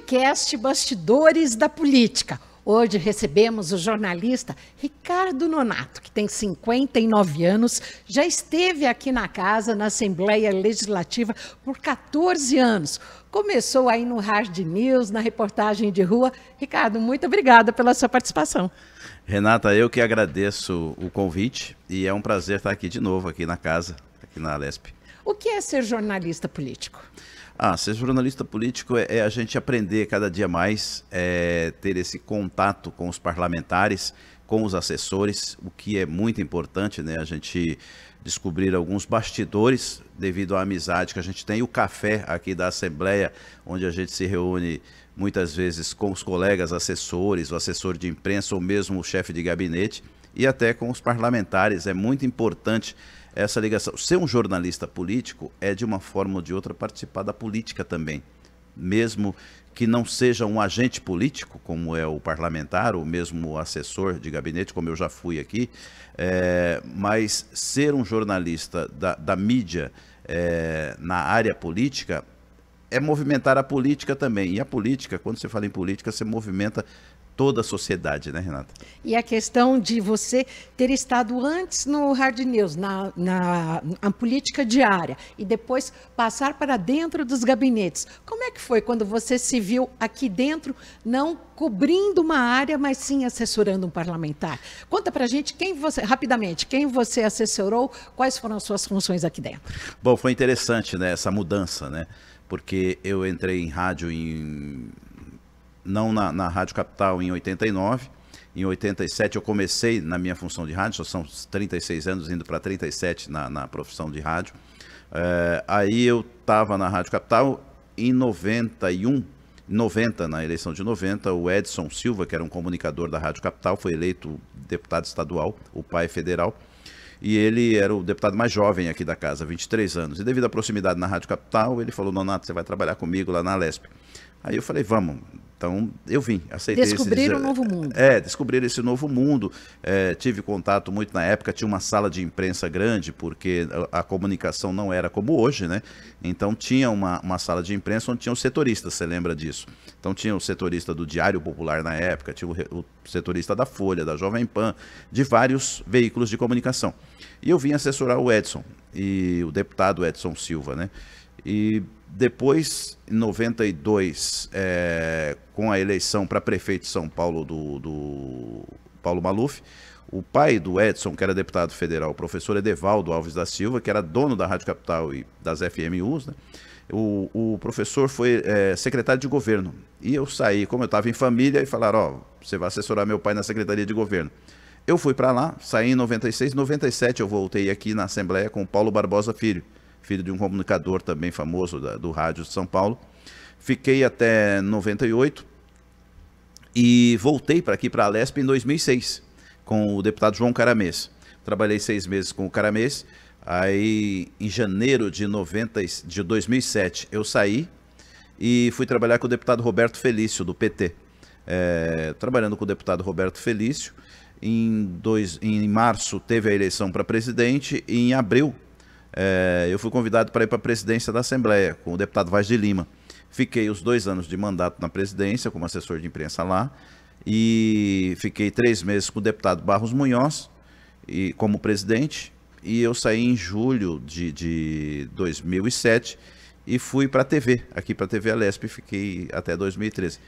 podcast Bastidores da Política. Hoje recebemos o jornalista Ricardo Nonato, que tem 59 anos, já esteve aqui na casa, na Assembleia Legislativa, por 14 anos. Começou aí no Hard News, na reportagem de rua. Ricardo, muito obrigada pela sua participação. Renata, eu que agradeço o convite e é um prazer estar aqui de novo, aqui na casa, aqui na Alesp. O que é ser jornalista político? Ah, ser jornalista político é, é a gente aprender cada dia mais, é, ter esse contato com os parlamentares, com os assessores, o que é muito importante, né? A gente descobrir alguns bastidores devido à amizade que a gente tem, o café aqui da Assembleia, onde a gente se reúne muitas vezes com os colegas assessores, o assessor de imprensa ou mesmo o chefe de gabinete e até com os parlamentares. É muito importante essa ligação. Ser um jornalista político é, de uma forma ou de outra, participar da política também. Mesmo que não seja um agente político, como é o parlamentar, ou mesmo o assessor de gabinete, como eu já fui aqui, é, mas ser um jornalista da, da mídia é, na área política é movimentar a política também. E a política, quando você fala em política, você movimenta toda a sociedade, né, Renata? E a questão de você ter estado antes no Hard News, na, na, na, política diária, e depois passar para dentro dos gabinetes. Como é que foi quando você se viu aqui dentro, não cobrindo uma área, mas sim assessorando um parlamentar? Conta para a gente quem você, rapidamente, quem você assessorou, quais foram as suas funções aqui dentro? Bom, foi interessante, né, essa mudança, né? Porque eu entrei em rádio em não na, na Rádio Capital em 89. Em 87 eu comecei na minha função de rádio, são 36 anos, indo para 37 na, na profissão de rádio. É, aí eu estava na Rádio Capital em 91, 90, na eleição de 90, o Edson Silva, que era um comunicador da Rádio Capital, foi eleito deputado estadual, o pai federal. E ele era o deputado mais jovem aqui da casa, 23 anos. E devido à proximidade na Rádio Capital, ele falou: Nonato, você vai trabalhar comigo lá na Lesp. Aí eu falei, vamos. Então eu vim, aceitei. Descobriram esse, um novo mundo. É, descobrir esse novo mundo. É, tive contato muito na época, tinha uma sala de imprensa grande, porque a, comunicação não era como hoje, né? Então tinha uma, uma sala de imprensa onde tinha os setoristas, você lembra disso? Então tinha o setorista do Diário Popular na época, tinha o, o setorista da Folha, da Jovem Pan, de vários veículos de comunicação. E eu vim assessorar o Edson, e o deputado Edson Silva, né? E depois, em 92, é, com a eleição para prefeito de São Paulo do, do Paulo Maluf, o pai do Edson, que era deputado federal, o professor Edevaldo Alves da Silva, que era dono da Rádio Capital e das FMUs, né? o, o, professor foi é, secretário de governo. E eu saí, como eu estava em família, e falaram: Ó, oh, você vai assessorar meu pai na secretaria de governo. Eu fui para lá, saí em 96, 97 eu voltei aqui na Assembleia com o Paulo Barbosa Filho filho de um comunicador também famoso da, do rádio de São Paulo. Fiquei até 98 e voltei para aqui, para a Lespe, em 2006, com o deputado João Caramês. Trabalhei seis meses com o Caramês, aí em janeiro de, 90, de 2007 eu saí e fui trabalhar com o deputado Roberto Felício, do PT. É, trabalhando com o deputado Roberto Felício, em, dois, em março teve a eleição para presidente e em abril é, eu fui convidado para ir para a presidência da Assembleia, com o deputado Vaz de Lima. Fiquei os dois anos de mandato na presidência, como assessor de imprensa lá, e fiquei três meses com o deputado Barros Munhoz, e, como presidente, e eu saí em julho de, de 2007 e fui para a TV, aqui para a TV Alesp, fiquei até 2013.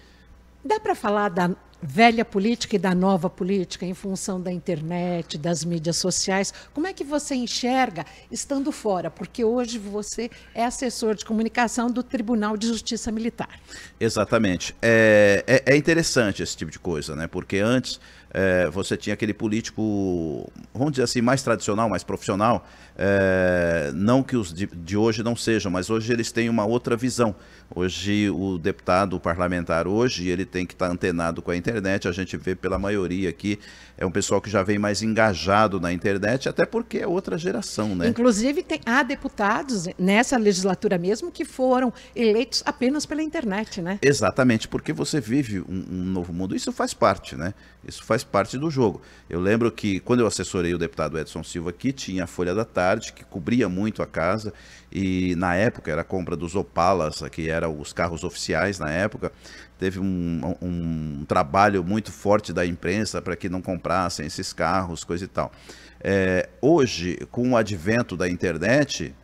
Dá para falar da velha política e da nova política em função da internet, das mídias sociais. Como é que você enxerga estando fora? Porque hoje você é assessor de comunicação do Tribunal de Justiça Militar. Exatamente. É, é, é interessante esse tipo de coisa, né? Porque antes é, você tinha aquele político, vamos dizer assim, mais tradicional, mais profissional. É, não que os de, de, hoje não sejam, mas hoje eles têm uma outra visão. Hoje o deputado, o parlamentar hoje, ele tem que estar antenado com a internet, a gente vê pela maioria aqui, é um pessoal que já vem mais engajado na internet, até porque é outra geração, né? Inclusive, tem, há deputados nessa legislatura mesmo que foram eleitos apenas pela internet, né? Exatamente, porque você vive um, um novo mundo. Isso faz parte, né? Isso faz parte do jogo. Eu lembro que quando eu assessorei o deputado Edson Silva aqui, tinha a Folha da Tarde, que cobria muito a casa, e na época era a compra dos Opalas, que eram os carros oficiais na época teve um, um, trabalho muito forte da imprensa para que não comprassem esses carros, coisa e tal. É, hoje, com o advento da internet,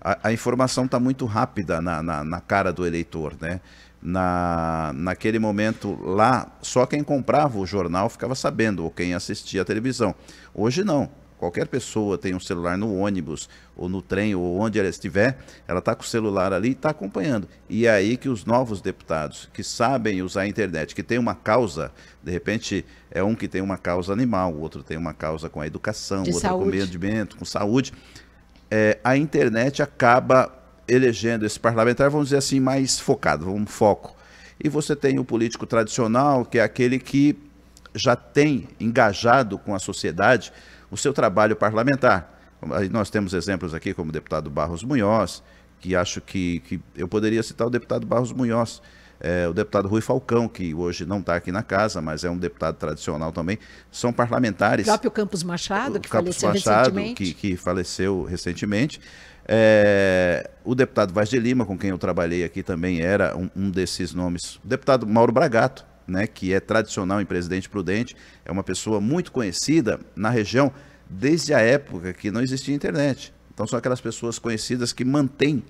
a, a informação está muito rápida na, na, na, cara do eleitor, né? Na, naquele momento lá, só quem comprava o jornal ficava sabendo, ou quem assistia à televisão. Hoje não qualquer pessoa tem um celular no ônibus ou no trem ou onde ela estiver, ela está com o celular ali e está acompanhando. E é aí que os novos deputados que sabem usar a internet, que tem uma causa, de repente é um que tem uma causa animal, o outro tem uma causa com a educação, o outro é saúde. com meio ambiente, com saúde, é, a internet acaba elegendo esse parlamentar, vamos dizer assim, mais focado, um foco. E você tem o político tradicional, que é aquele que já tem engajado com a sociedade, o seu trabalho parlamentar. Nós temos exemplos aqui, como o deputado Barros Munhoz, que acho que, que eu poderia citar o deputado Barros Munhoz, é, o deputado Rui Falcão, que hoje não está aqui na casa, mas é um deputado tradicional também, são parlamentares. O próprio Campos Machado, que Campos faleceu Machado, recentemente. Que, que faleceu recentemente. É, o deputado Vaz de Lima, com quem eu trabalhei aqui, também era um, um desses nomes. O deputado Mauro Bragato, né, que é tradicional em Presidente Prudente, é uma pessoa muito conhecida na região desde a época que não existia internet. Então são aquelas pessoas conhecidas que mantêm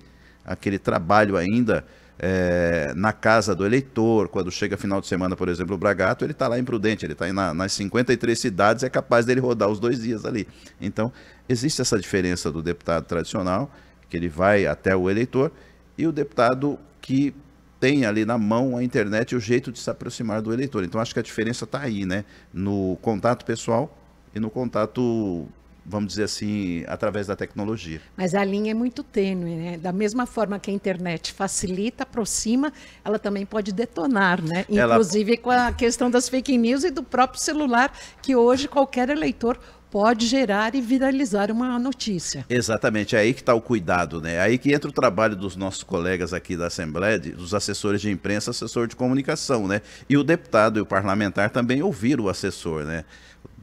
aquele trabalho ainda é, na casa do eleitor, quando chega final de semana, por exemplo, o Bragato, ele está lá em Prudente, ele está na, nas 53 cidades, é capaz dele rodar os dois dias ali. Então, existe essa diferença do deputado tradicional, que ele vai até o eleitor, e o deputado que tem ali na mão a internet e o jeito de se aproximar do eleitor. Então acho que a diferença está aí, né? No contato pessoal e no contato vamos dizer assim, através da tecnologia. Mas a linha é muito tênue, né? Da mesma forma que a internet facilita, aproxima, ela também pode detonar, né? Inclusive ela... com a questão das fake news e do próprio celular, que hoje qualquer eleitor pode gerar e viralizar uma notícia. Exatamente, é aí que está o cuidado, né? É aí que entra o trabalho dos nossos colegas aqui da Assembleia, dos assessores de imprensa, assessor de comunicação, né? E o deputado e o parlamentar também ouvir o assessor, né?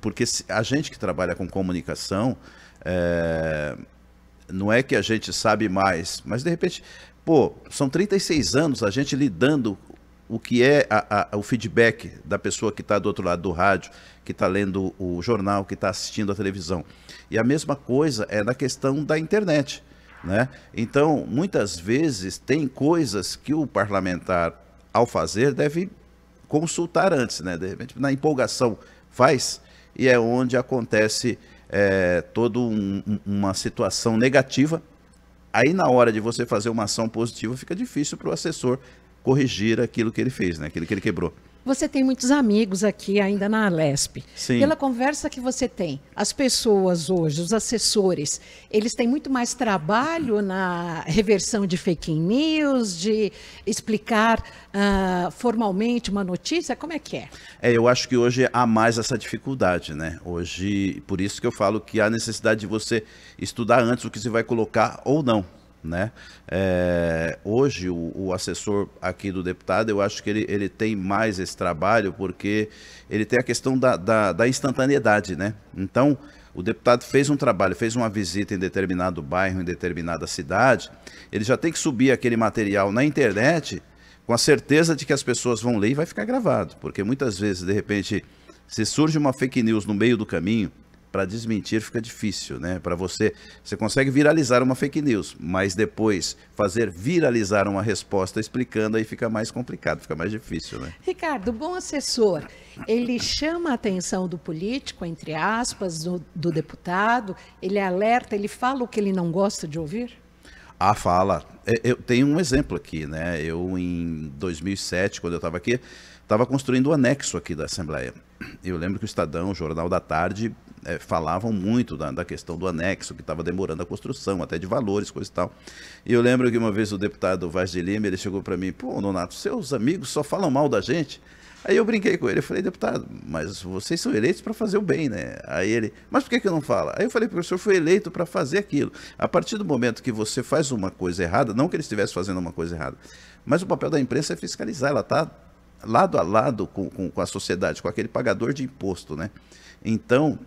Porque a gente que trabalha com comunicação, é... não é que a gente sabe mais, mas de repente, pô, são 36 anos a gente lidando o que é a, a, o feedback da pessoa que está do outro lado do rádio, que está lendo o jornal, que está assistindo a televisão. E a mesma coisa é na questão da internet. Né? Então, muitas vezes, tem coisas que o parlamentar, ao fazer, deve consultar antes, né? de repente, na empolgação, faz, e é onde acontece é, toda um, uma situação negativa. Aí, na hora de você fazer uma ação positiva, fica difícil para o assessor corrigir aquilo que ele fez, né? aquilo que ele quebrou. Você tem muitos amigos aqui ainda na Alesp. Sim. Pela conversa que você tem, as pessoas hoje, os assessores, eles têm muito mais trabalho na reversão de fake news, de explicar uh, formalmente uma notícia? Como é que é? é? Eu acho que hoje há mais essa dificuldade, né? Hoje, por isso que eu falo que há necessidade de você estudar antes o que você vai colocar ou não né? É, hoje o, o, assessor aqui do deputado, eu acho que ele, ele tem mais esse trabalho porque ele tem a questão da, da, da instantaneidade, né? Então o deputado fez um trabalho, fez uma visita em determinado bairro, em determinada cidade, ele já tem que subir aquele material na internet com a certeza de que as pessoas vão ler e vai ficar gravado, porque muitas vezes de repente se surge uma fake news no meio do caminho para desmentir fica difícil, né? Para você, você consegue viralizar uma fake news, mas depois fazer viralizar uma resposta explicando aí fica mais complicado, fica mais difícil, né? Ricardo, bom assessor, ele chama a atenção do político, entre aspas, do, do deputado, ele alerta, ele fala o que ele não gosta de ouvir? Ah, fala. É, eu tenho um exemplo aqui, né? Eu, em 2007, quando eu estava aqui, estava construindo o um anexo aqui da Assembleia. Eu lembro que o Estadão, o Jornal da Tarde, é, falavam muito da, da, questão do anexo, que estava demorando a construção, até de valores, coisa e tal. E eu lembro que uma vez o deputado Vaz de Lima, ele chegou para mim, pô, Nonato, seus amigos só falam mal da gente. Aí eu brinquei com ele, eu falei, deputado, mas vocês são eleitos para fazer o bem, né? Aí ele, mas por que, que não fala? Aí eu falei, porque o senhor foi eleito para fazer aquilo. A partir do momento que você faz uma coisa errada, não que ele estivesse fazendo uma coisa errada, mas o papel da imprensa é fiscalizar, ela está lado a lado com, com, com, a sociedade, com aquele pagador de imposto, né? Então,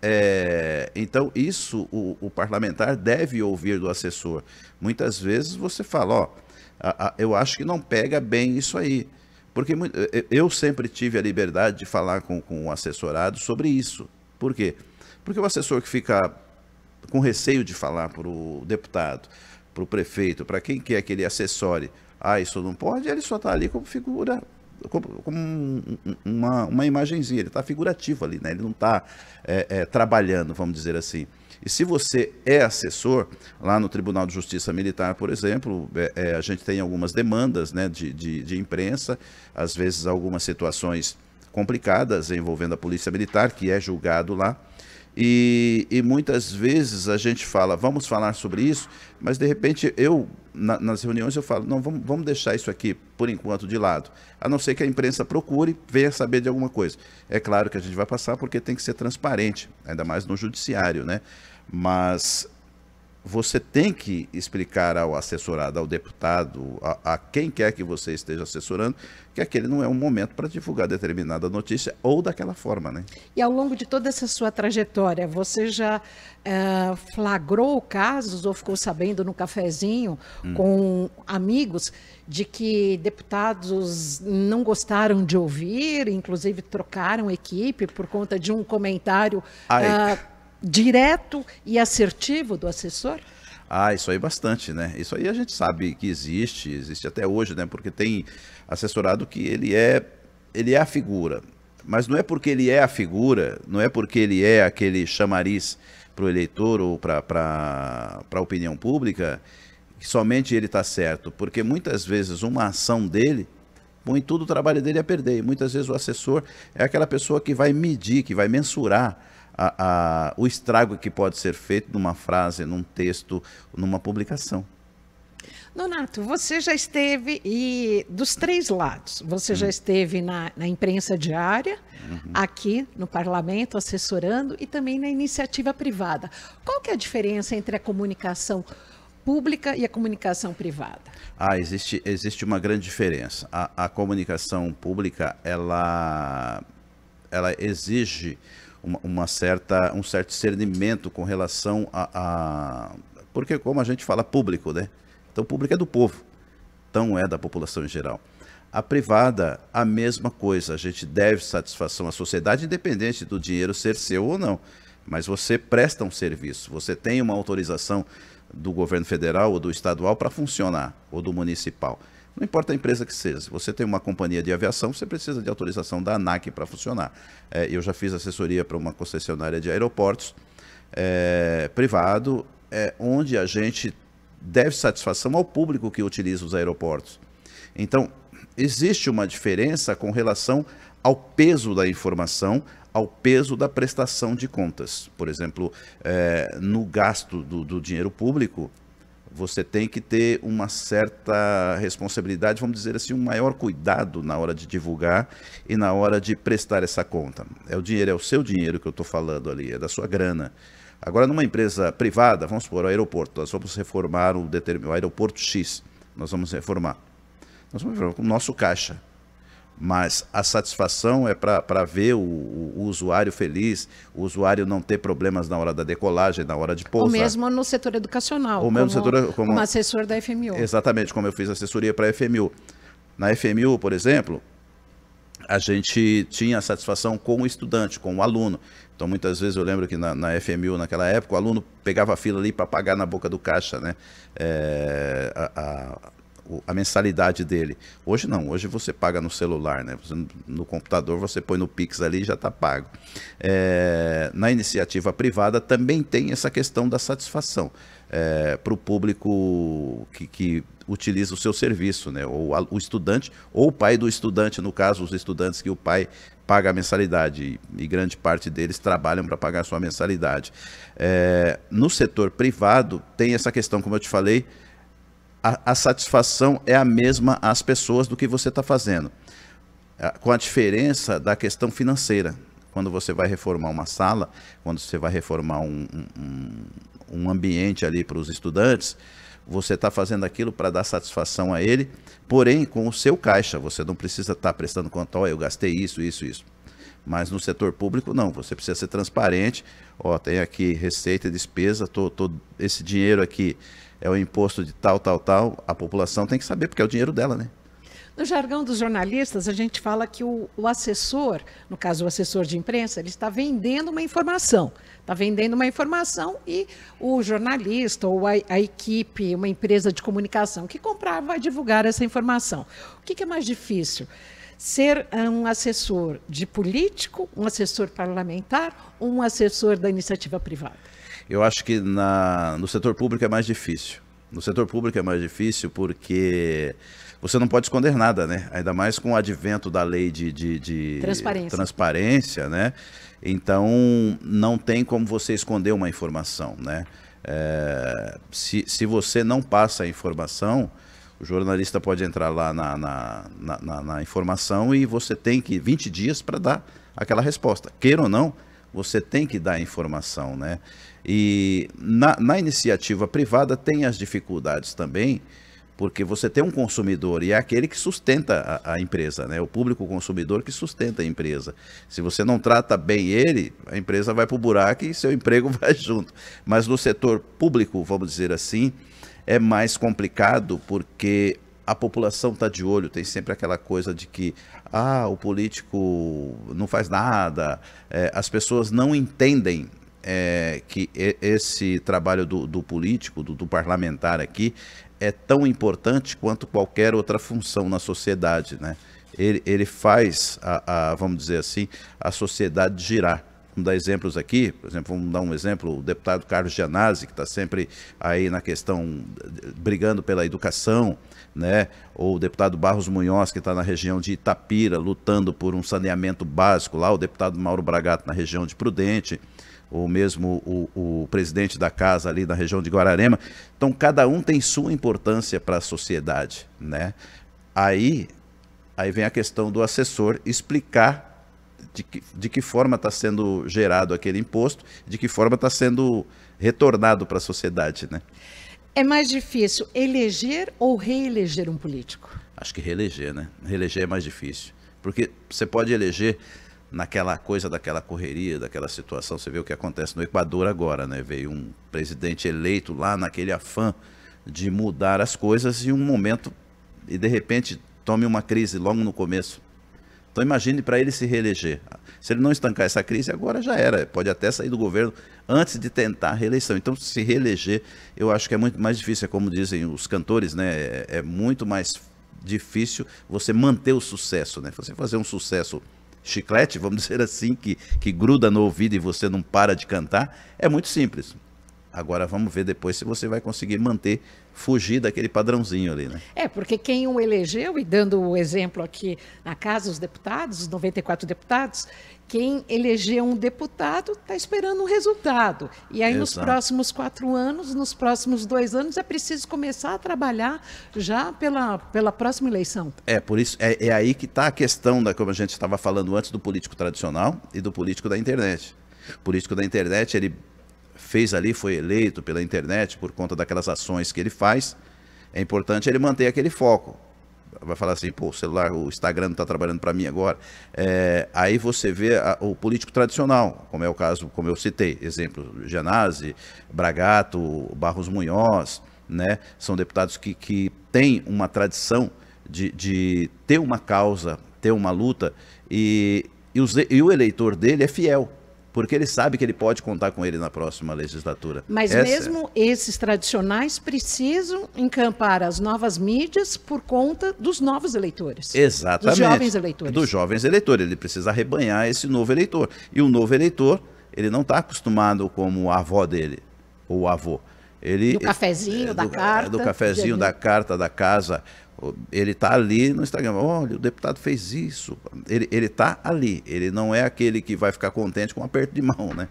é, então, isso o, o, parlamentar deve ouvir do assessor. Muitas vezes você fala, ó, a, a, eu acho que não pega bem isso aí. Porque é, é, eu sempre tive a liberdade de falar com, com o assessorado sobre isso. Por quê? Porque o assessor que fica com receio de falar para o deputado, para o prefeito, para quem quer que ele assessore, ah, isso não pode, ele só está ali como figura como uma, uma imagenzinha, ele está figurativo ali, né? ele não está é, é, trabalhando, vamos dizer assim. E se você é assessor, lá no Tribunal de Justiça Militar, por exemplo, é, é, a gente tem algumas demandas né, de, de, de imprensa, às vezes algumas situações complicadas envolvendo a Polícia Militar, que é julgado lá. E, e, muitas vezes a gente fala, vamos falar sobre isso, mas de repente eu na, nas reuniões eu falo, não, vamos, vamos deixar isso aqui por enquanto de lado, a não ser que a imprensa procure, venha saber de alguma coisa. É claro que a gente vai passar porque tem que ser transparente, ainda mais no judiciário, né? Mas você tem que explicar ao assessorado, ao deputado, a, a, quem quer que você esteja assessorando, que aquele não é um momento para divulgar determinada notícia ou daquela forma, né? E ao longo de toda essa sua trajetória, você já eh, flagrou casos ou ficou sabendo no cafezinho hum. com amigos de que deputados não gostaram de ouvir, inclusive trocaram equipe por conta de um comentário ah, direto e assertivo do assessor? Ah, isso aí bastante, né? Isso aí a gente sabe que existe, existe até hoje, né? Porque tem assessorado que ele é, ele é a figura. Mas não é porque ele é a figura, não é porque ele é aquele chamariz para o eleitor ou para a opinião pública, que somente ele está certo. Porque muitas vezes uma ação dele põe tudo o trabalho dele a perder. E muitas vezes o assessor é aquela pessoa que vai medir, que vai mensurar a, a, o estrago que pode ser feito numa frase, num texto, numa publicação. Donato, você já esteve e dos três lados. Você uhum. já hum. esteve na, na imprensa diária, uhum. aqui no parlamento, assessorando e também na iniciativa privada. Qual que é a diferença entre a comunicação pública e a comunicação privada? Ah, existe, existe uma grande diferença. A, a comunicação pública, ela, ela exige uma, uma, certa, um certo discernimento com relação a, a, Porque, como a gente fala, público, né? Então, público é do povo, então é da população em geral. A privada, a mesma coisa. A gente deve satisfação à sociedade, independente do dinheiro ser seu ou não. Mas você presta um serviço, você tem uma autorização do governo federal ou do estadual para funcionar, ou do municipal. Não importa a empresa que seja, você tem uma companhia de aviação, você precisa de autorização da ANAC para funcionar. É, eu já fiz assessoria para uma concessionária de aeroportos é, privado, é, onde a gente deve satisfação ao público que utiliza os aeroportos. Então, existe uma diferença com relação ao peso da informação, ao peso da prestação de contas. Por exemplo, é, no gasto do, do dinheiro público, você tem que ter uma certa responsabilidade, vamos dizer assim, um maior cuidado na hora de divulgar e na hora de prestar essa conta. É o dinheiro, é o seu dinheiro que eu estou falando ali, é da sua grana. Agora, numa empresa privada, vamos supor, o aeroporto, nós vamos reformar o, determin... o aeroporto X, nós vamos reformar. Nós vamos reformar com o nosso caixa mas a satisfação é para ver o, o, usuário feliz, o usuário não ter problemas na hora da decolagem, na hora de pousar. Ou mesmo no setor educacional, Ou mesmo como, setor, como, como assessor da FMU. Exatamente, como eu fiz assessoria para a FMU. Na FMU, por exemplo, a gente tinha satisfação com o estudante, com o aluno. Então, muitas vezes eu lembro que na, na FMU, naquela época, o aluno pegava a fila ali para pagar na boca do caixa, né? É, a, a, a mensalidade dele. Hoje não, hoje você paga no celular, né? no computador você põe no Pix ali e já está pago. É, na iniciativa privada também tem essa questão da satisfação é, para o público que, que, utiliza o seu serviço, né? ou a, o estudante, ou o pai do estudante, no caso, os estudantes que o pai paga a mensalidade e grande parte deles trabalham para pagar a sua mensalidade. É, no setor privado tem essa questão, como eu te falei, a, a satisfação é a mesma às pessoas do que você está fazendo, com a diferença da questão financeira. Quando você vai reformar uma sala, quando você vai reformar um, um, um ambiente ali para os estudantes, você está fazendo aquilo para dar satisfação a ele, porém com o seu caixa, você não precisa estar tá prestando conta, ó, oh, eu gastei isso, isso, isso. Mas no setor público, não, você precisa ser transparente, ó, oh, tem aqui receita, e despesa, tô, tô, esse dinheiro aqui é o imposto de tal, tal, tal, a população tem que saber, porque é o dinheiro dela, né? No jargão dos jornalistas, a gente fala que o, o, assessor, no caso o assessor de imprensa, ele está vendendo uma informação. Está vendendo uma informação e o jornalista ou a, a equipe, uma empresa de comunicação que comprar vai divulgar essa informação. O que, que é mais difícil? Ser ah, um assessor de político, um assessor parlamentar ou um assessor da iniciativa privada? Eu acho que na, no setor público é mais difícil. No setor público é mais difícil porque você não pode esconder nada, né? Ainda mais com o advento da lei de, de, de transparência. transparência, né? Então não tem como você esconder uma informação, né? É, se, se você não passa a informação, o jornalista pode entrar lá na, na, na, na informação e você tem que 20 dias para dar aquela resposta. Queira ou não, você tem que dar a informação, né? E na, na iniciativa privada tem as dificuldades também, porque você tem um consumidor e é aquele que sustenta a, a, empresa, né? o público consumidor que sustenta a empresa. Se você não trata bem ele, a empresa vai para o buraco e seu emprego vai junto. Mas no setor público, vamos dizer assim, é mais complicado porque a população está de olho, tem sempre aquela coisa de que ah, o político não faz nada, é, as pessoas não entendem é, que esse trabalho do, do político, do, do, parlamentar aqui, é tão importante quanto qualquer outra função na sociedade, né? Ele, ele faz, a, a, vamos dizer assim, a sociedade girar. Vamos dar exemplos aqui, por exemplo, vamos dar um exemplo, o deputado Carlos Gianazzi, que está sempre aí na questão, brigando pela educação, né? ou o deputado Barros Munhoz, que está na região de Itapira, lutando por um saneamento básico lá, o deputado Mauro Bragato na região de Prudente ou mesmo o, o presidente da casa ali na região de Guararema. Então, cada um tem sua importância para a sociedade, né? Aí, aí vem a questão do assessor explicar de que, de que forma está sendo gerado aquele imposto, de que forma está sendo retornado para a sociedade, né? É mais difícil eleger ou reeleger um político? Acho que reeleger, né? Reeleger é mais difícil. Porque você pode eleger naquela coisa daquela correria, daquela situação. Você vê o que acontece no Equador agora, né? Veio um presidente eleito lá naquele afã de mudar as coisas e um momento e de repente tome uma crise logo no começo. Então imagine para ele se reeleger. Se ele não estancar essa crise, agora já era. Pode até sair do governo antes de tentar a reeleição. Então se reeleger, eu acho que é muito mais difícil. É como dizem os cantores, né? É, é muito mais difícil você manter o sucesso, né? Você fazer um sucesso chiclete, vamos dizer assim, que, que gruda no ouvido e você não para de cantar, é muito simples. Agora vamos ver depois se você vai conseguir manter fugir daquele padrãozinho ali, né? É, porque quem o elegeu, e dando o exemplo aqui na casa, dos deputados, os 94 deputados, quem elegeu um deputado está esperando um resultado. E aí, Exato. nos próximos quatro anos, nos próximos dois anos, é preciso começar a trabalhar já pela, pela próxima eleição. É, por isso, é, é aí que está a questão, da, como a gente estava falando antes, do político tradicional e do político da internet. O político da internet, ele fez ali, foi eleito pela internet por conta daquelas ações que ele faz, é importante ele manter aquele foco. Vai falar assim, pô, o celular, o Instagram não está trabalhando para mim agora. É, aí você vê a, o político tradicional, como é o caso, como eu citei, exemplo, Genazi Bragato, Barros Munhoz, né? São deputados que, que têm uma tradição de, de ter uma causa, ter uma luta, e, e, os, e o eleitor dele é fiel porque ele sabe que ele pode contar com ele na próxima legislatura. Mas Essa... É. mesmo esses tradicionais precisam encampar as novas mídias por conta dos novos eleitores. Exatamente. Dos jovens eleitores. Dos jovens eleitores. Ele precisa arrebanhar esse novo eleitor. E o novo eleitor, ele não está acostumado como a avó dele, ou o avô. Ele, do cafezinho, é, da do, carta. É, do cafezinho, da carta, da casa. Ele está ali no Instagram. Olha, o deputado fez isso. Ele está ali. Ele não é aquele que vai ficar contente com um aperto de mão, né?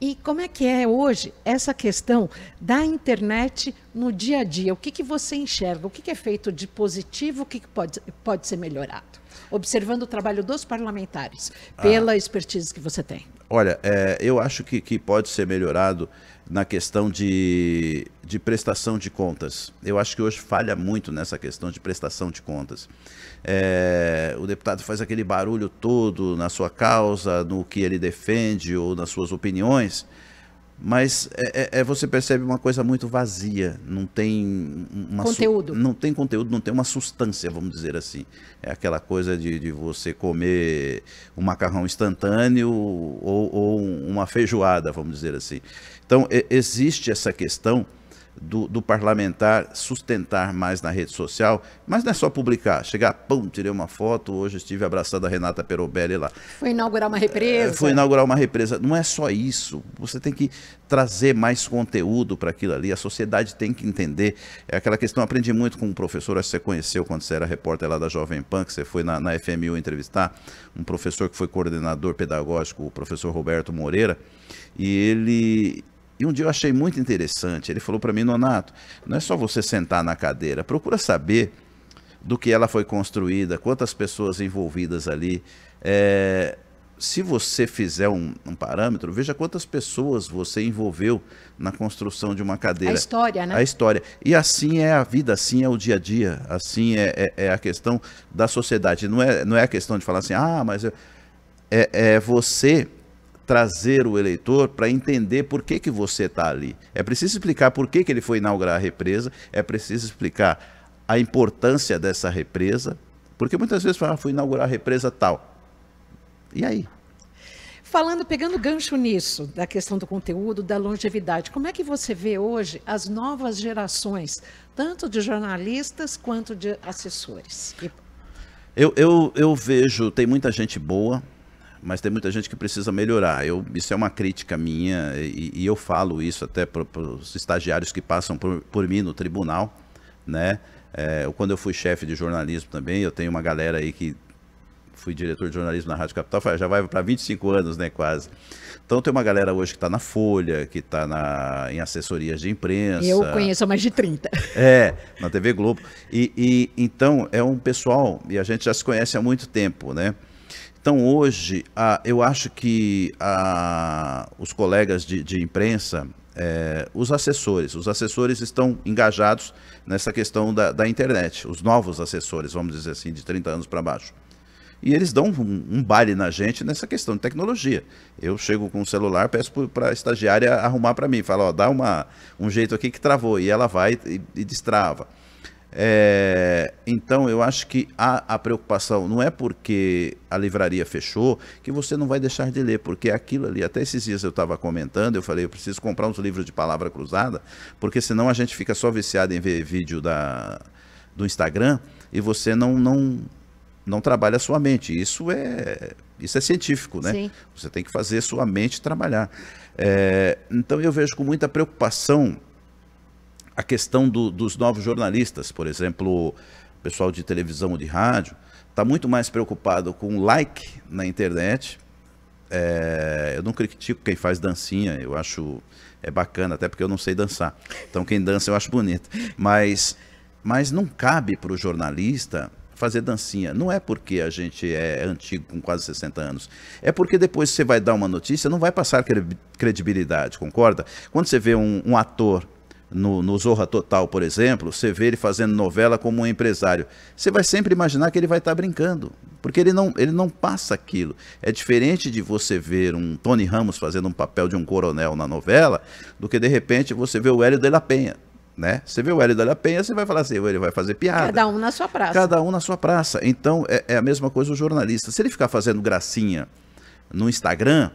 E como é que é hoje essa questão da internet no dia a dia? O que, que você enxerga? O que, que é feito de positivo? O que, que pode, pode ser melhorado? observando o trabalho dos parlamentares, ah. pela ah. expertise que você tem? Olha, é, eu acho que, que pode ser melhorado na questão de, de prestação de contas. Eu acho que hoje falha muito nessa questão de prestação de contas. É, o deputado faz aquele barulho todo na sua causa, no que ele defende ou nas suas opiniões mas é, é, é, você percebe uma coisa muito vazia, não tem conteúdo, não tem conteúdo, não tem uma substância, vamos dizer assim. É aquela coisa de, de você comer um macarrão instantâneo ou, ou uma feijoada, vamos dizer assim. Então é, existe essa questão do, do, parlamentar sustentar mais na rede social, mas não é só publicar, chegar, pum, tirei uma foto, hoje estive abraçando a Renata Perobelli lá. Foi inaugurar uma represa. É, foi inaugurar uma represa. Não é só isso, você tem que trazer mais conteúdo para aquilo ali, a sociedade tem que entender. É aquela questão, aprendi muito com um professor, acho que você conheceu quando você era repórter lá da Jovem Pan, que você foi na, na FMU entrevistar, um professor que foi coordenador pedagógico, o professor Roberto Moreira, e ele e um dia eu achei muito interessante. Ele falou para mim, Nonato, não é só você sentar na cadeira, procura saber do que ela foi construída, quantas pessoas envolvidas ali. É, se você fizer um, um, parâmetro, veja quantas pessoas você envolveu na construção de uma cadeira. A história, né? A história. E assim é a vida, assim é o dia a dia, assim é, é, é a questão da sociedade. Não é, não é a questão de falar assim, ah, mas. Eu... É, é você trazer o eleitor para entender por que, que você está ali. É preciso explicar por que, que ele foi inaugurar a represa, é preciso explicar a importância dessa represa, porque muitas vezes fala, ah, fui inaugurar a represa tal. E aí? Falando, pegando gancho nisso, da questão do conteúdo, da longevidade, como é que você vê hoje as novas gerações, tanto de jornalistas quanto de assessores? Eu, eu, eu vejo, tem muita gente boa, mas tem muita gente que precisa melhorar. Eu, isso é uma crítica minha e, e eu falo isso até para os estagiários que passam por, por mim no tribunal, né? É, quando eu fui chefe de jornalismo também, eu tenho uma galera aí que fui diretor de jornalismo na Rádio Capital, ah, já vai para 25 anos, né, quase. Então tem uma galera hoje que está na Folha, que está em assessorias de imprensa. Eu conheço mais de 30. É, na TV Globo. E, e então é um pessoal, e a gente já se conhece há muito tempo, né? Então, hoje, a, eu acho que a, os colegas de, de imprensa, é, os assessores, os assessores estão engajados nessa questão da, da, internet, os novos assessores, vamos dizer assim, de 30 anos para baixo. E eles dão um, um baile na gente nessa questão de tecnologia. Eu chego com o celular, peço para a estagiária arrumar para mim, fala, ó, dá uma, um jeito aqui que travou, e ela vai e, e destrava. É, então, eu acho que a, a preocupação não é porque a livraria fechou que você não vai deixar de ler, porque aquilo ali, até esses dias eu estava comentando, eu falei, eu preciso comprar uns livros de palavra cruzada, porque senão a gente fica só viciado em ver vídeo da, do Instagram e você não, não, não trabalha a sua mente. Isso é isso é científico, né? Sim. Você tem que fazer sua mente trabalhar. É, então eu vejo com muita preocupação a questão do, dos novos jornalistas, por exemplo, o pessoal de televisão ou de rádio, está muito mais preocupado com like na internet. É, eu não critico quem faz dancinha, eu acho é bacana, até porque eu não sei dançar. Então quem dança eu acho bonito. Mas, mas não cabe para o jornalista fazer dancinha. Não é porque a gente é antigo com quase 60 anos. É porque depois você vai dar uma notícia, não vai passar credibilidade, concorda? Quando você vê um, um ator no, no Zorra Total, por exemplo, você vê ele fazendo novela como um empresário, você vai sempre imaginar que ele vai estar tá brincando, porque ele não, ele não passa aquilo. É diferente de você ver um Tony Ramos fazendo um papel de um coronel na novela, do que de repente você vê o Hélio de la Penha né? Você vê o Hélio da Penha, você vai falar assim, ele vai fazer piada. Cada um na sua praça. Cada um na sua praça. Então, é, é, a mesma coisa o jornalista. Se ele ficar fazendo gracinha no Instagram,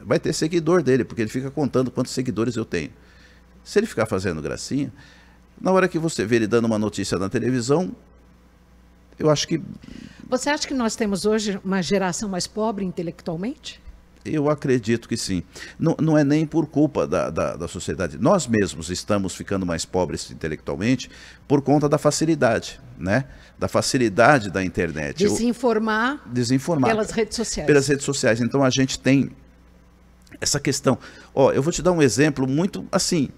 vai ter seguidor dele, porque ele fica contando quantos seguidores eu tenho. Se ele ficar fazendo gracinha, na hora que você vê ele dando uma notícia na televisão, eu acho que. Você acha que nós temos hoje uma geração mais pobre intelectualmente? Eu acredito que sim. Não, não é nem por culpa da, da, da, sociedade. Nós mesmos estamos ficando mais pobres intelectualmente por conta da facilidade, né? Da facilidade da internet. Desinformar, Eu, desinformar pelas redes sociais. Pelas redes sociais. Então a gente tem essa questão. Ó, eu vou te dar um exemplo muito assim,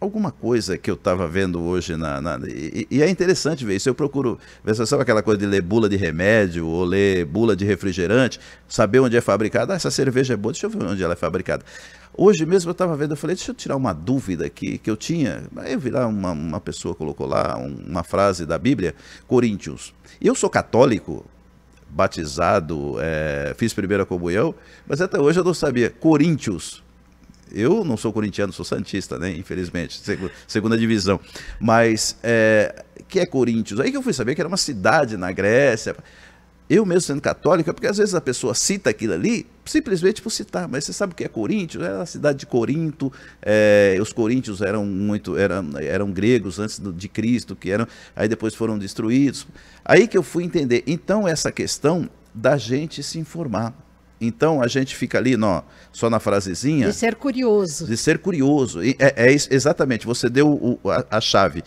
alguma coisa que eu estava vendo hoje na, na e, e, é interessante ver isso. Eu procuro, ver se sabe aquela coisa de ler bula de remédio ou ler bula de refrigerante, saber onde é fabricada. Ah, essa cerveja é boa, deixa eu ver onde ela é fabricada. Hoje mesmo eu estava vendo, eu falei, deixa eu tirar uma dúvida aqui que eu tinha. Aí eu vi lá uma, uma pessoa colocou lá uma frase da Bíblia, Coríntios. Eu sou católico, batizado, é, fiz primeira comunhão, mas até hoje eu não sabia. Coríntios eu não sou corintiano, sou santista, né? Infelizmente, segunda divisão. Mas é, que é Coríntios? Aí que eu fui saber que era uma cidade na Grécia. Eu mesmo sendo católico, é porque às vezes a pessoa cita aquilo ali, simplesmente por citar, mas você sabe o que é Coríntios? Era é a cidade de Corinto, é, os coríntios eram muito, eram, eram gregos antes do, de Cristo, que eram, aí depois foram destruídos. Aí que eu fui entender. Então, essa questão da gente se informar. Então a gente fica ali não, só na frasezinha. De ser curioso. De ser curioso. E é, é exatamente, você deu o, a, a, chave.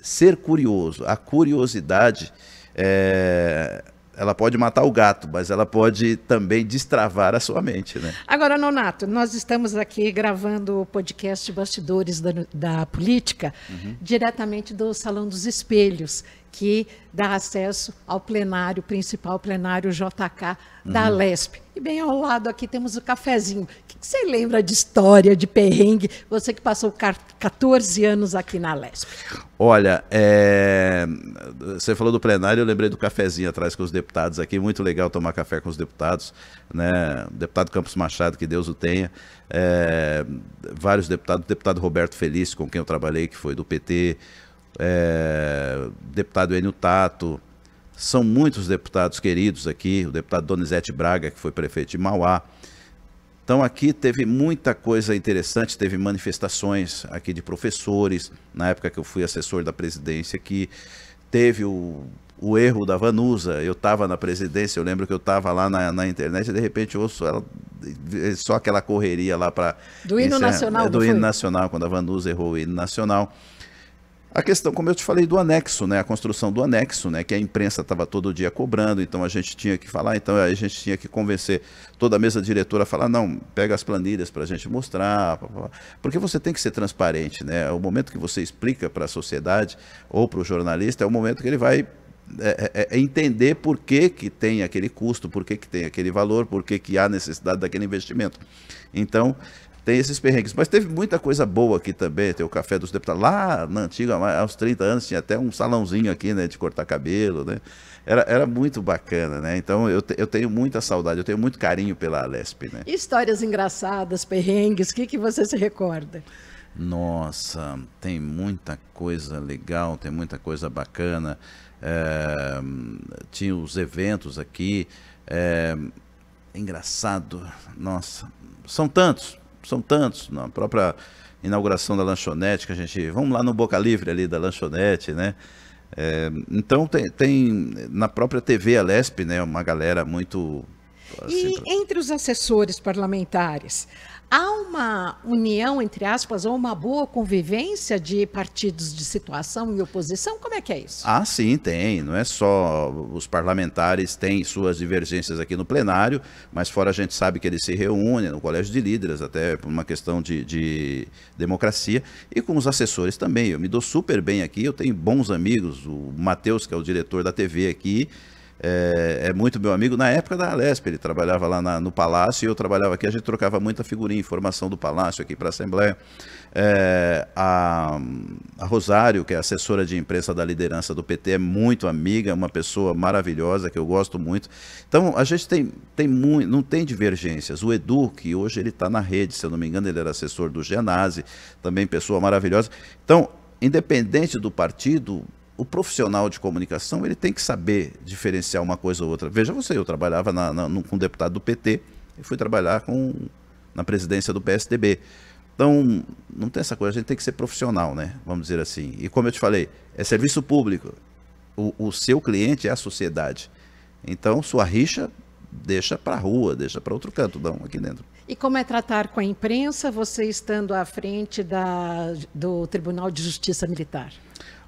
Ser curioso. A curiosidade, é, ela pode matar o gato, mas ela pode também destravar a sua mente. Né? Agora, Nonato, nós estamos aqui gravando o podcast Bastidores da, da Política, uhum. diretamente do Salão dos Espelhos que dá acesso ao plenário principal, plenário JK da uhum. LESP. E bem ao lado aqui temos o cafezinho. O que você lembra de história, de perrengue? Você que passou 14 anos aqui na LESP. Olha, é... você falou do plenário, eu lembrei do cafezinho atrás com os deputados aqui. Muito legal tomar café com os deputados. Né? Deputado Campos Machado, que Deus o tenha. É... Vários deputados, o deputado Roberto Feliz, com quem eu trabalhei, que foi do PT é, deputado Enio Tato, são muitos deputados queridos aqui, o deputado Donizete Braga, que foi prefeito de Mauá. Então aqui teve muita coisa interessante, teve manifestações aqui de professores, na época que eu fui assessor da presidência que teve o, o erro da Vanusa, eu estava na presidência, eu lembro que eu estava lá na, na internet e de repente eu ouço ela, eh, só aquela correria lá para... Do hino nacional. É, do hino foi? nacional, quando a Vanusa errou o hino nacional. A questão, como eu te falei, do anexo, né? A construção do anexo, né? Que a imprensa estava todo dia cobrando, então a gente tinha que falar, então a gente tinha que convencer toda a mesa diretora a falar, não, pega as planilhas para a gente mostrar, porque você tem que ser transparente, né? O momento que você explica para a sociedade ou para o jornalista é o momento que ele vai é é, é, é entender por que, que tem aquele custo, por que, que tem aquele valor, por que, que há necessidade daquele investimento. Então, tem esses perrengues. Mas teve muita coisa boa aqui também. Tem o Café dos Deputados. Lá na antiga, aos 30 anos, tinha até um salãozinho aqui, né? De cortar cabelo, né? Era, era muito bacana, né? Então eu, te, eu tenho muita saudade, eu tenho muito carinho pela Alesp, né? histórias engraçadas, perrengues, o que, que você se recorda? Nossa, tem muita coisa legal, tem muita coisa bacana. É, tinha os eventos aqui. É, engraçado, nossa, são tantos são tantos, na própria inauguração da lanchonete, que a gente. Vamos lá no Boca Livre ali da lanchonete, né? É, então tem, tem, na própria TV Alesp, né, uma galera muito. Assim, e pra... entre os assessores parlamentares, há uma união, entre aspas, ou uma boa convivência de partidos de situação e oposição? Como é que é isso? Ah, sim, tem. Não é só os parlamentares têm suas divergências aqui no plenário, mas fora a gente sabe que eles se reúnem no colégio de líderes, até por uma questão de, de democracia, e com os assessores também. Eu me dou super bem aqui, eu tenho bons amigos, o Matheus, que é o diretor da TV aqui, é, é, muito meu amigo. Na época da Alesp, ele trabalhava lá na, no Palácio e eu trabalhava aqui. A gente trocava muita figurinha, informação do Palácio aqui para a Assembleia. É, a, a, Rosário, que é assessora de imprensa da liderança do PT, é muito amiga, é uma pessoa maravilhosa que eu gosto muito. Então, a gente tem, tem muito, não tem divergências. O Edu, que hoje ele está na rede, se eu não me engano, ele era assessor do Genase, também pessoa maravilhosa. Então, independente do partido, o profissional de comunicação ele tem que saber diferenciar uma coisa ou outra. Veja você, eu trabalhava na, na, no, com um deputado do PT e fui trabalhar com, na presidência do PSDB. Então, não tem essa coisa, a gente tem que ser profissional, né? Vamos dizer assim. E como eu te falei, é serviço público. O, o seu cliente é a sociedade. Então, sua rixa deixa para a rua, deixa para outro canto, não, aqui dentro. E como é tratar com a imprensa, você estando à frente da, do Tribunal de Justiça Militar?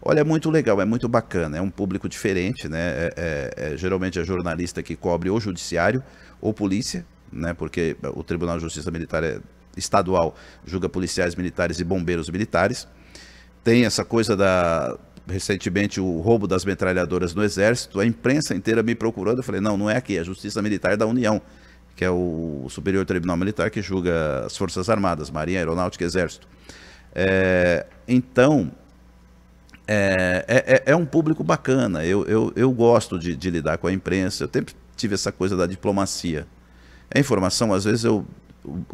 Olha, é muito legal, é muito bacana, é um público diferente, né? É, é, é, geralmente é jornalista que cobre ou judiciário ou polícia, né? Porque o Tribunal de Justiça Militar é Estadual julga policiais militares e bombeiros militares. Tem essa coisa da recentemente o roubo das metralhadoras no exército, a imprensa inteira me procurando, eu falei: "Não, não é aqui, é a Justiça Militar da União, que é o Superior Tribunal Militar que julga as Forças Armadas, Marinha, Aeronáutica e Exército". É, então, é, é, é, é um público bacana. Eu, eu, eu gosto de, de lidar com a imprensa. Eu sempre tive essa coisa da diplomacia. A informação, às vezes, eu o,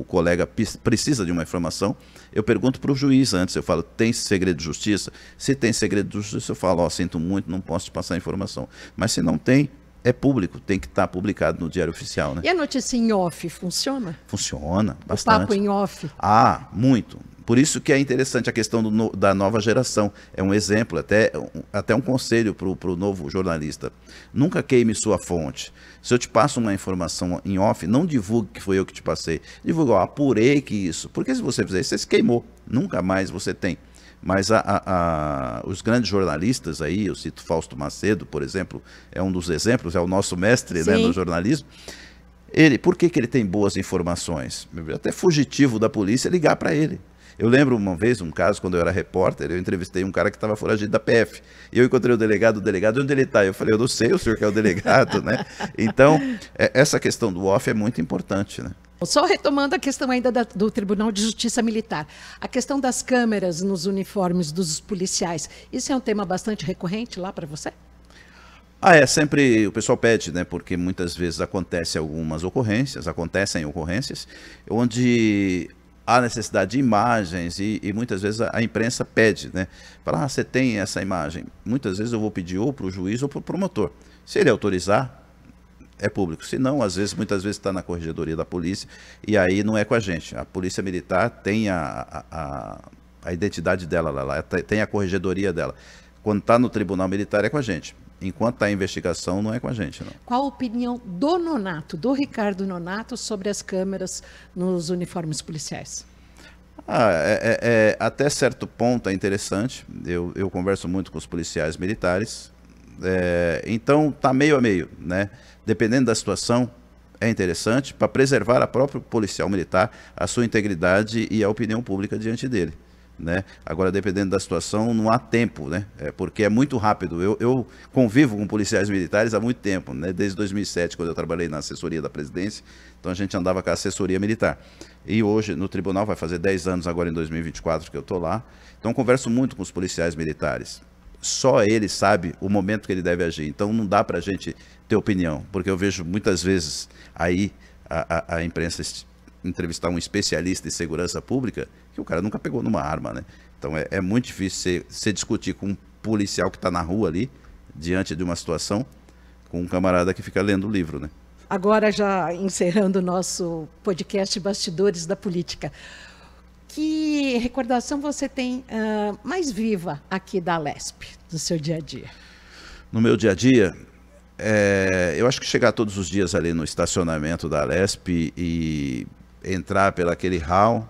o, colega precisa de uma informação, eu pergunto para o juiz antes, eu falo, tem segredo de justiça? Se tem segredo de justiça, eu falo, oh, sinto muito, não posso te passar a informação. Mas se não tem, é público, tem que estar tá publicado no diário oficial. Né? E a notícia em off funciona? Funciona, bastante. O papo em off? Ah, muito. Por isso que é interessante a questão do, da nova geração. É um exemplo, até, até um conselho para o novo jornalista. Nunca queime sua fonte. Se eu te passo uma informação em off, não divulgue que foi eu que te passei. Divulgue, ó, apurei que isso. Porque se você fizer isso, você se queimou. Nunca mais você tem. Mas a, a, a, os grandes jornalistas aí, eu cito Fausto Macedo, por exemplo, é um dos exemplos, é o nosso mestre né, no jornalismo. Ele, por que, que ele tem boas informações? Até fugitivo da polícia é ligar para ele. Eu lembro uma vez, um caso, quando eu era repórter, eu entrevistei um cara que estava foragido da PF. E eu encontrei o delegado, o delegado, onde ele está? Eu falei, eu não sei, o senhor que é o delegado, né? Então, é, essa questão do off é muito importante, né? Só retomando a questão ainda da, do Tribunal de Justiça Militar, a questão das câmeras nos uniformes dos policiais, isso é um tema bastante recorrente lá para você? Ah, é, sempre o pessoal pede, né? Porque muitas vezes acontece algumas ocorrências, acontecem ocorrências, onde há necessidade de imagens e, e muitas vezes a, a, imprensa pede, né? Fala, ah, você tem essa imagem. Muitas vezes eu vou pedir ou para o juiz ou para o promotor. Se ele autorizar, é público. Se não, às vezes, muitas vezes está na corregedoria da polícia e aí não é com a gente. A polícia militar tem a, a, a identidade dela lá, lá, tem a corregedoria dela. Quando está no tribunal militar é com a gente enquanto está a investigação, não é com a gente. Não. Qual a opinião do Nonato, do Ricardo Nonato, sobre as câmeras nos uniformes policiais? Ah, é, é, é, até certo ponto é interessante. Eu, eu converso muito com os policiais militares. É, então tá meio a meio, né? Dependendo da situação, é interessante para preservar a próprio policial militar, a sua integridade e a opinião pública diante dele né? Agora, dependendo da situação, não há tempo, né? É porque é muito rápido. Eu, eu, convivo com policiais militares há muito tempo, né? Desde 2007, quando eu trabalhei na assessoria da presidência, então a gente andava com a assessoria militar. E hoje, no tribunal, vai fazer 10 anos agora em 2024 que eu estou lá, então converso muito com os policiais militares. Só ele sabe o momento que ele deve agir. Então não dá para a gente ter opinião, porque eu vejo muitas vezes aí a, a, a imprensa entrevistar um especialista em segurança pública que o cara nunca pegou numa arma, né? Então é, é muito difícil você discutir com um policial que está na rua ali, diante de uma situação, com um camarada que fica lendo o livro, né? Agora já encerrando o nosso podcast Bastidores da Política. Que recordação você tem uh, mais viva aqui da Lesp, do seu dia a dia? No meu dia a dia, é, eu acho que chegar todos os dias ali no estacionamento da Lesp e entrar aquele hall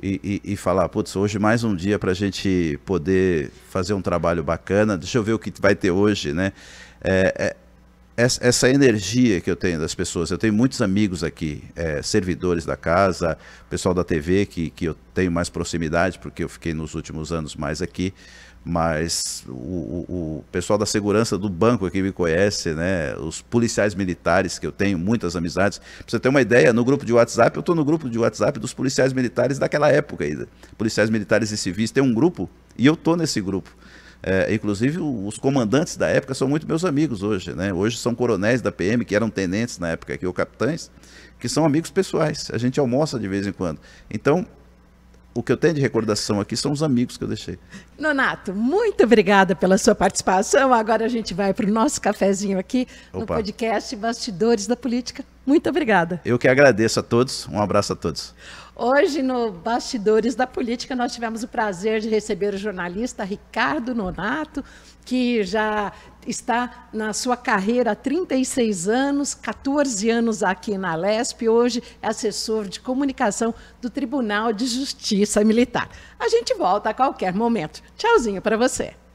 e, e, e falar, putz, hoje mais um dia para a gente poder fazer um trabalho bacana, deixa eu ver o que vai ter hoje, né? É, é, essa energia que eu tenho das pessoas, eu tenho muitos amigos aqui, é, servidores da casa, pessoal da TV que, que eu tenho mais proximidade, porque eu fiquei nos últimos anos mais aqui, mas o, o, pessoal da segurança do banco que me conhece, né, os policiais militares que eu tenho muitas amizades, pra você ter uma ideia, no grupo de WhatsApp, eu estou no grupo de WhatsApp dos policiais militares daquela época ainda, policiais militares e civis, tem um grupo e eu estou nesse grupo. É, inclusive os comandantes da época são muito meus amigos hoje, né? Hoje são coronéis da PM que eram tenentes na época aqui ou capitães, que são amigos pessoais. A gente almoça de vez em quando. Então o que eu tenho de recordação aqui são os amigos que eu deixei. Nonato, muito obrigada pela sua participação. Agora a gente vai para o nosso cafezinho aqui Opa. no podcast Bastidores da Política. Muito obrigada. Eu que agradeço a todos. Um abraço a todos. Hoje, no Bastidores da Política, nós tivemos o prazer de receber o jornalista Ricardo Nonato, que já está na sua carreira há 36 anos, 14 anos aqui na LESP, hoje é assessor de comunicação do Tribunal de Justiça Militar. A gente volta a qualquer momento. Tchauzinho para você.